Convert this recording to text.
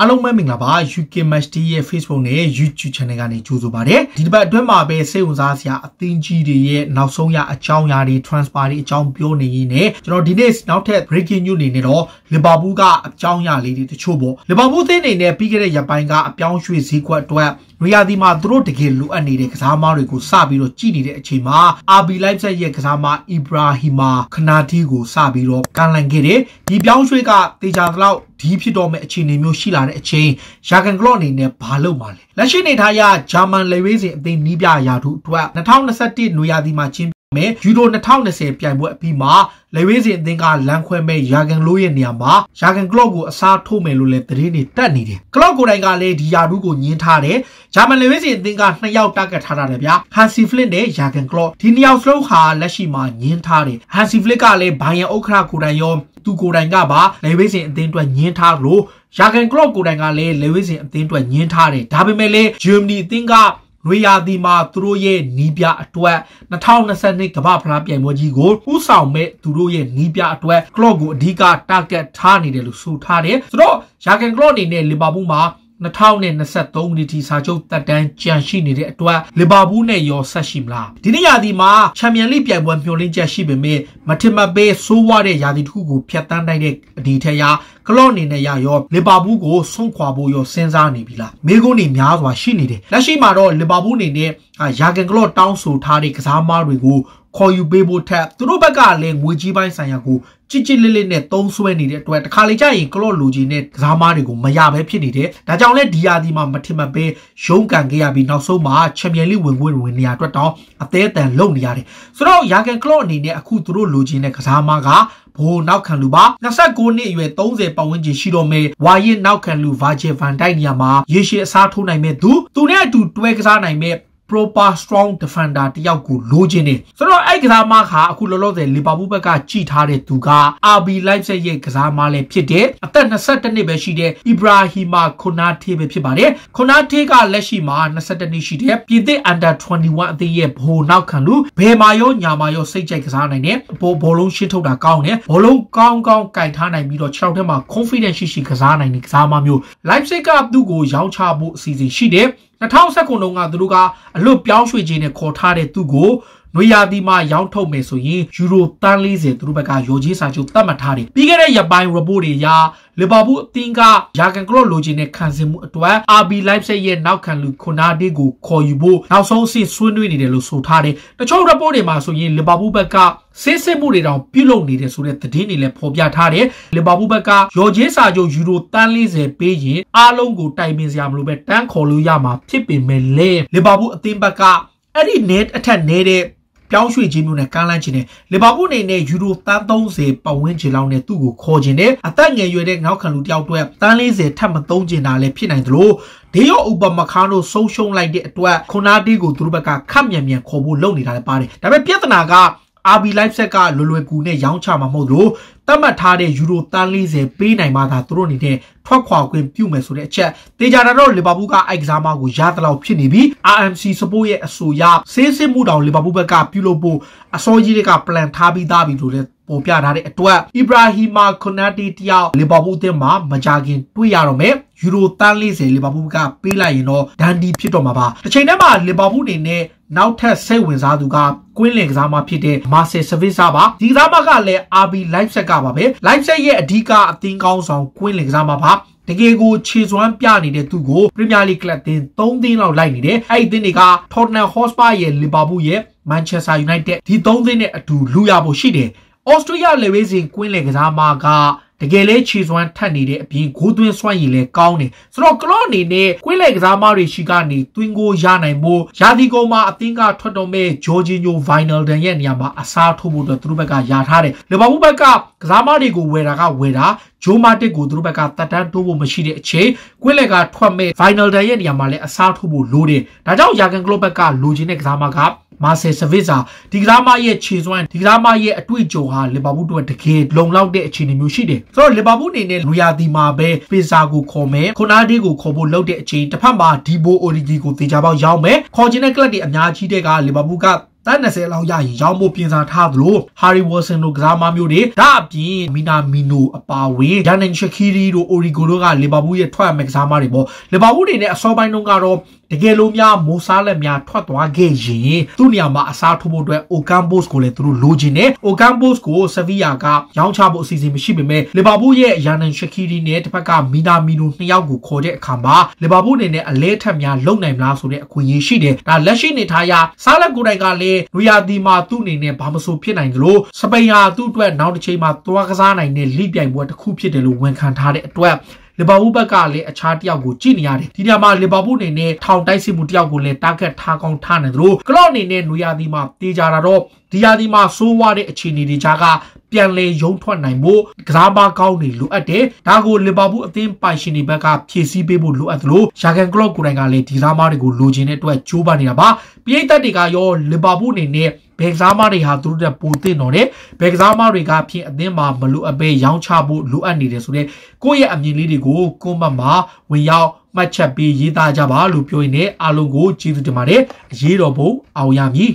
အားလုံးပဲမင်္ဂလာပါ UK Match Day ရဲ့ Facebook နဲ့ YouTube Channel ကနေကြိုဆိုပါရစေဒီတစ်ပတ်အတွင်းမှာပဲစိတ်ဝင်စားစရာအသင်းကြီးတွေရဲ့နောက်ဆုံးရအကြောင်းအရာတွေ transfer တွေအကြောင်းပြောနေရင်းနဲ့ကျွန်တော်ဒီနေ့နောက်ထပ် breaking news အနေနဲ့တော့ Liverpool ကအကြောင်းအရာလေးတွေတချို့ပေါ့ Liverpool အသင်းအနေနဲ့ပြီးခဲ့တဲ့ရက်ပိုင်းကအပြောင်းရွှေ့ဈေးကွက်အတွက်နွေရာသီမှာသူတို့တကယ်လိုအပ်နေတဲ့ကစားသမားတွေကိုစပြီးတော့ကြည့်နေတဲ့အချိန်မှာ RB Leipzig ရဲ့ကစားသမား Ibrahima Konate ကိုစပြီးတော့ကန်လန်ခဲ့တယ်ဒီပြောင်းရွှေ့ကတေချာသလောက်ဒီဖြစ်တော့မဲ့အခြေအနေမျိုးရှိလာတဲ့အချိန်ရာဂန်ကလော့အနေနဲ့ဘာလုပ်မှာလဲလက်ရှိနေထားရဂျာမန်လေဝေးစဉ်အသင်းနီးပြရာထူအတွက်2021နွေရာသီမှာချင်းမယ်ယူရို2020ပြိုင်ပွဲအပြီးမှာလေဝေးစီအသင်းကလမ်းခွဲမဲ့ယာဂန်လိုရဲ့နေရာမှာယာဂန်ကလော့ကိုအစားထိုးမယ်လို့လည်းသတင်းတွေတက်နေတယ်ကလော့ကိုတိုင်ကလည်းဒီယာဒူးကိုညင်းထားတယ်ဂျာမန်လေဝေးစီအသင်းကနှစ်ယောက်တာကတ်ထားတာလည်းဗျာဟန်စီဖလစ်နဲ့ယာဂန်ကလော့ဒီနှစ်ယောက်စလုံးဟာလက်ရှိမှာညင်းထားတယ်ဟန်စီဖလစ်ကလည်းဘိုင်ယန်ဥက္ခရာကိုတိုင်ရောသူကိုယ်တိုင်ကပါလေဝေးစင်အသင်းအတွက်ညင်းထားလို့ယာဂန်ကလော့ကိုယ်တိုင်ကလည်းလေဝေးစင်အသင်းအတွက်ညင်းထားတယ်ဒါပေမဲ့လည်းဂျာမနီအသင်းကနွေရာသီမှာသူတို့ရဲ့နီးပြအတွက်2022ကမ္ဘာ့ဖလားပြိုင်ပွဲကြီးကိုဥဆောင်မဲ့သူတို့ရဲ့နီးပြအတွက် Klopp ကိုအဓိက target ထားနေတယ်လို့ဆိုထားတယ်ဆိုတော့ Jurgen Klopp အနေနဲ့လီဗာပူးမှာ2023ခုနှစ်ထိစာချုပ်သက်တမ်းကြန့်ရှိနေတဲ့အတွက်လီဗာပူးနဲ့ရောဆက်ရှိမလားဒီနေ့ရာသီမှာချန်ပီယံလိပြိုင်ပွဲမျှော်လင့်ချက်ရှိပေမဲ့မထင်မပေးဆိုးဝါးတဲ့ရာသီတစ်ခုကိုဖျက်ဆီးနိုင်တဲ့အနေထက်ရကလော့အနေနဲ့ရရောလီဗာပူးကိုဆုံးခွာဖို့ရောစဉ်းစားနေပြီလားမိကုန်းနေများစွာရှိနေတယ်လက်ရှိမှာတော့လီဗာပူးအနေနဲ့ရာဂန်ကလော့တောင်းဆိုထားတဲ့ကစားမားတွေကိုခေါ်ယူပေးဖို့ထက်သူတို့ဘက်ကလည်းငွေကြီးပိုင်းဆိုင်ရာကိုကြစ်ကြစ်လေးလေးနဲ့သုံးဆွဲနေတဲ့အတွက်တခါလေကြာရင်ကလော့လိုဂျီနဲ့ကစားမားတွေကိုမရပဲဖြစ်နေတယ်။ဒါကြောင့်လဲဒီယာဒီမှာမထင်မပဲရုံးကန်ခဲ့ရပြီးနောက်ဆုံးမှာချန်ပီယံလိဝင်ခွင့်ဝင်နေရအတွက်တောင်အသေးအတန်လုံနေရတယ်။ဆိုတော့ယာကန်ကလော့အနေနဲ့အခုသူတို့လိုဂျီနဲ့ကစားမားကဘိုးနောက်ခံလူပါ29နှစ်အရွယ်30ပတ်ဝန်းကျင်ရှိတော့မယ်ဝါရင်နောက်ခံလူဗာဂျေဗန်တိုက်နေရမှာရေရှည်အစားထိုးနိုင်မဲ့သူသူနဲ့အတူတွဲကစားနိုင်မဲ့ proper strong defender တယောက်ကိုလိုချင်တယ်ဆိုတော့အဲ့ကစားမခါအခုလောလောဆယ်လီဗာပူးဘက်ကကြိထားတဲ့သူက RB Leipzig ရဲ့ကစားမလည်းဖြစ်တယ်အသက်22နှစ်ပဲရှိတဲ့ Ibrahima Konate ပဲဖြစ်ပါတယ် Konate ကလက်ရှိမှာ22နှစ်ရှိတယ်ပြည်သစ် under 21အသင်းရဲ့ဘိုနောက်ခံလူဘယ်မှာရောညာမှာရောစိတ်ကြိုက်ကစားနိုင်တယ်ဘောဘောလုံးရှင်းထုတ်တာကောင်းတယ်ဘောလုံးကောင်းကောင်းကင်ထားနိုင်ပြီးတော့ခြေထောက်ထဲမှာ confidence ရှိရှိကစားနိုင်တဲ့ကစားမမျိုး Leipzig ကသူ့ကိုရောင်းချဖို့အစီအစဉ်ရှိတယ်2019ကသူတို့ကအလွတ်ပြောင်းရွှေ့ခြင်းနဲ့ခေါ်ထားတဲ့သူကိုနွေရာသီမှာရောင်းထုတ်မယ်ဆိုရင်ယူရိုတန်း40သူတို့ဘက်ကရောကြီးစာချုပ်သတ်မှတ်ထားတယ်ပြီးခဲ့တဲ့ရက်ပိုင်း report တွေအရလီဗာပူးအသင်းကယာကန်ကလော့လိုချင်တဲ့ခံစစ်မှုအတွက် RB Leipzig ရဲ့နောက်ခံလူခွန်နာဒီကိုခေါ်ယူဖို့နောက်ဆုံးအဆင့်ဆွေးနွေးနေတယ်လို့ဆိုထားတယ်တချို့ report တွေမှာဆိုရင်လီဗာပူးဘက်ကစစ်စစ်မှုတွေတောင်ပြုလုပ်နေတယ်ဆိုတဲ့သတင်းတွေလည်းဖော်ပြထားတယ်လီဗာပူးဘက်ကရောကြီးစာချုပ်ယူရိုတန်း40ပေးရင်အားလုံးကိုတိုင်ပင်စရာမလိုပဲတန်းခေါ်လို့ရမှာဖြစ်ပေမဲ့လေလီဗာပူးအသင်းဘက်ကအဲ့ဒီ net အထက်နေတဲ့ပြောင်းရွှေ့ခြင်းမျိုးနဲ့ကမ်းလှမ်းခြင်းနဲ့လီဗာပူးအနေနဲ့ယူရိုသန်း30ပတ်ဝန်းကျင်လောက်နဲ့သူ့ကိုခေါ်ခြင်းနဲ့အသက်ငယ်ရွယ်တဲ့နောက်ခံလူတယောက်အတွက်သန်း40ထပ်မသုံးကျင်တာလည်းဖြစ်နိုင်သလိုဒေယောဥပမခါနိုဆုံးရှုံးလိုက်တဲ့အတွက်ခွန်နာတီကိုသူတို့ဘက်ကခက်မြန်မြန်ခေါ်ဖို့လုပ်နေတာလည်းပါတယ်ဒါပေမဲ့ပြဿနာက RB Leipzig ကလွယ်လွယ်ကူနဲ့ရောင်းချမှာမဟုတ်လို့တတ်မှတ်ထားတဲ့ယူရိုတန်း40ပေးနိုင်မှသာသူတို့အနေနဲ့ထွက်ခွာခွင့်ပြုမယ်ဆိုတဲ့အချက်တေချာတာတော့လီဗာပူးကအိုက်ကစားမကိုရသလောက်ဖြစ်နေပြီး RMC Sport ရဲ့အဆိုအရဆေးစစ်မှုတောင်လီဗာပူးဘက်ကပြုလုပ်ဖို့အစောကြီးတွေကပလန်ထားပြီးသားပြီလို့လည်းပေါ်ပြထားတဲ့အတွက်အီဘရာဟီမာကွန်နာတီတယောက်လီဗာပူးအသင်းမှာမကြခင်တွေ့ရတော့မယ်ယူရိုတန်း40လီဗာပူးကပေးလိုက်ရင်တော့ဒန်ဒီဖြစ်တော့မှာပါတစ်ချိန်တည်းမှာလီဗာပူးအနေနဲ့နောက်ထပ်စိတ်ဝင်စားသူကကွင်းလင်ကစားမဖြစ်တဲ့ Marcel Savitza ပါဒီကစားမကလည်း RB Leipzig ကပါပဲ Leipzig ရဲ့အဓိကအသင်းကောင်းဆောင်ကွင်းလင်ကစားမပါတကယ်ကိုခြေစွမ်းပြနေတဲ့သူကို Premier League ကလပ်တင်3သင်းလောက်လိုက်နေတယ်အဲ့ဒီသင်းတွေက Tottenham Hotspur ရဲ့ Liverpool ရဲ့ Manchester United ဒီ3သင်းနဲ့အတူလူရဖို့ရှိတယ် Australia လေဝေးစဉ်ကွင်းလင်ကစားမကတကယ်လဲခြေစွမ်းထက်နေတဲ့အပြင်ဂိုးသွင်းစွမ်းရည်လည်းကောင်းတယ်ဆိုတော့ကလော့အနေနဲ့ကွင်းလက်ကစားမတွေရှိကနေသွင်းကိုရနိုင်မှုရာသီကုန်မှာအသင်းကထွက်တော်မဲ့ဂျော်ဂျီညိုဗိုင်နယ်ဒန်ရဲ့နေရာမှာအစားထိုးဖို့အတွက်သူတို့ဘက်ကယာထားတယ်လီဗာပူးဘက်ကကစားမတွေကိုဝယ်တာကဝယ်တာဂျိုးမာတစ်ကိုသူတို့ဘက်ကတတ်တန်းထိုးဖို့မရှိတဲ့အချိန်ကွင်းလက်ကထွက်မဲ့ဗိုင်နယ်ဒန်ရဲ့နေရာမှာလည်းအစားထိုးဖို့လိုတယ်ဒါကြောင့်ယာဂန်ကလော့ဘက်ကလိုချင်တဲ့ကစားမကမာဆယ်ဆဗစ်စာဒီကစားမရဲ့ခြေစွမ်းဒီကစားမရဲ့အတွေ့အကြုံဟာလီဗာပူးတို့တကယ်လုံလောက်တဲ့အခြေအနေမျိုးရှိတယ်ဆိုတော့လီဗာပူးအနေနဲ့လူရာသီမှာပဲပင်စာကိုခေါ်မယ်ခွန်အားဒီကိုခေါ်ဖို့လုပ်တဲ့အချိန်တစ်ဖက်မှာဒီဘိုအိုရီဂျီကိုတေချာပေါက်ရောက်မယ်ခေါ်ခြင်းတဲ့ကလပ်တွေအများကြီးတဲ့ကလီဗာပူးကသက်20လောက်ရရင်ရောင်းဖို့ပြင်ဆင်ထားသလို Harry Wilson တို့ကစားမမျိုးတွေဒါအပြင် Minamino အပါအဝင် Janan Shakiri တို့ Origo တို့က Liverpool ရဲ့ထွက်မဲ့ကစားမတွေပေါ့ Liverpool တွေနဲ့အစောပိုင်းတုန်းကတော့တကယ်လို့များမိုးစားလက်များထွက်သွားခဲ့ရင်သူ့နေရာမှာအစားထိုးဖို့အတွက် Ocampos ကိုလည်းသူတို့လိုချင်တယ် Ocampos ကို Sevilla ကရောင်းချဖို့အစီအစဉ်မရှိပေမဲ့ Liverpool ရဲ့ Yanan Shakiri နဲ့တစ်ဖက်က Minamino နှစ်ယောက်ကိုခေါ်တဲ့အခါမှာ Liverpool အနေနဲ့အလဲထက်များလုံနိုင်မလားဆိုတဲ့အခွင့်အရေးရှိတယ်ဒါလက်ရှိနေထားရစားလက်ကိုယ်တိုင်ကလည်းနွေရာသီမှာသူ့အနေနဲ့ဘာမဆိုဖြစ်နိုင်သလိုစပိန်ဟာသူ့အတွက်နောက်တစ်ချိန်မှာသွားကစားနိုင်တဲ့လိပြိုင်ပွဲတစ်ခုဖြစ်တယ်လို့ဝန်ခံထားတဲ့အတွက်လီဗာပူးဘက်ကလည်းအခြားတယောက်ကိုကြည့်နေရတယ်ဒီနေရာမှာလီဗာပူးအနေနဲ့ထောင်တိုက်စစ်မှုတယောက်ကိုလည်းတာဂက်ထားကောင်းထားနေသလိုကလော့အနေနဲ့နွေရာသီမှာတေးကြတာတော့ဒီရာသီမှာဆိုးဝါးတဲ့အခြေအနေတွေကြားကပြန်လည်ရုံထွက်နိုင်ဖို့ကစားပါကောင်းတွေလိုအပ်တယ်။ဒါကိုလီဗာပူးအသင်းပိုင်ရှင်တွေဘက်ကဖြည့်ဆည်းပေးဖို့လိုအပ်သလိုရာဂန်ကလော့ကိုယ်တိုင်ကလည်းဒီကစားမတွေကိုလိုချင်တဲ့အတွက်ကြိုးပမ်းနေတာပါ။ပြည်သက်တွေကရောလီဗာပူးအနေနဲ့ဘယ်ကစားမတွေဟာသူတို့တက်ပိုတင်တော့တယ်ဘယ်ကစားမတွေကဖြင့်အသင်းမှာမလိုအပ်ပဲရောင်းချဖို့လိုအပ်နေတယ်ဆိုတော့ကိုယ့်ရဲ့အမြင်လေးတွေကိုကွန်မန့်မှာဝင်ရောက်မှတ်ချက်ပေးရေးသားကြပါလို့ပြောရင်းနဲ့အားလုံးကိုကျေးဇူးတင်ပါတယ်အရေးတော်ပုံအောင်ရမည်